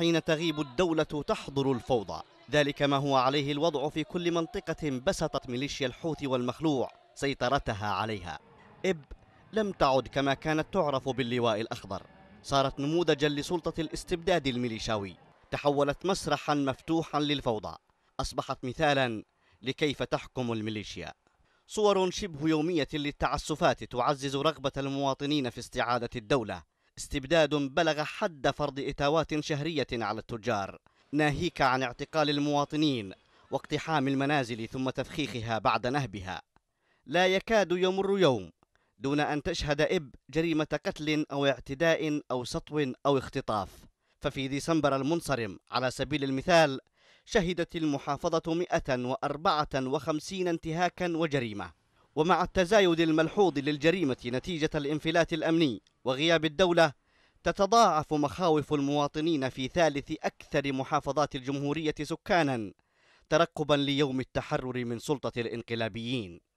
حين تغيب الدولة تحضر الفوضى ذلك ما هو عليه الوضع في كل منطقة بسطت ميليشيا الحوثي والمخلوع سيطرتها عليها إب لم تعد كما كانت تعرف باللواء الأخضر صارت نموذجا لسلطة الاستبداد الميليشاوي تحولت مسرحا مفتوحا للفوضى أصبحت مثالا لكيف تحكم الميليشيا صور شبه يومية للتعسفات تعزز رغبة المواطنين في استعادة الدولة استبداد بلغ حد فرض إتاوات شهرية على التجار ناهيك عن اعتقال المواطنين واقتحام المنازل ثم تفخيخها بعد نهبها لا يكاد يمر يوم دون أن تشهد إب جريمة قتل أو اعتداء أو سطو أو اختطاف ففي ديسمبر المنصرم على سبيل المثال شهدت المحافظة 154 انتهاكا وجريمة ومع التزايد الملحوظ للجريمة نتيجة الانفلات الأمني وغياب الدولة تتضاعف مخاوف المواطنين في ثالث أكثر محافظات الجمهورية سكانا ترقبا ليوم التحرر من سلطة الانقلابيين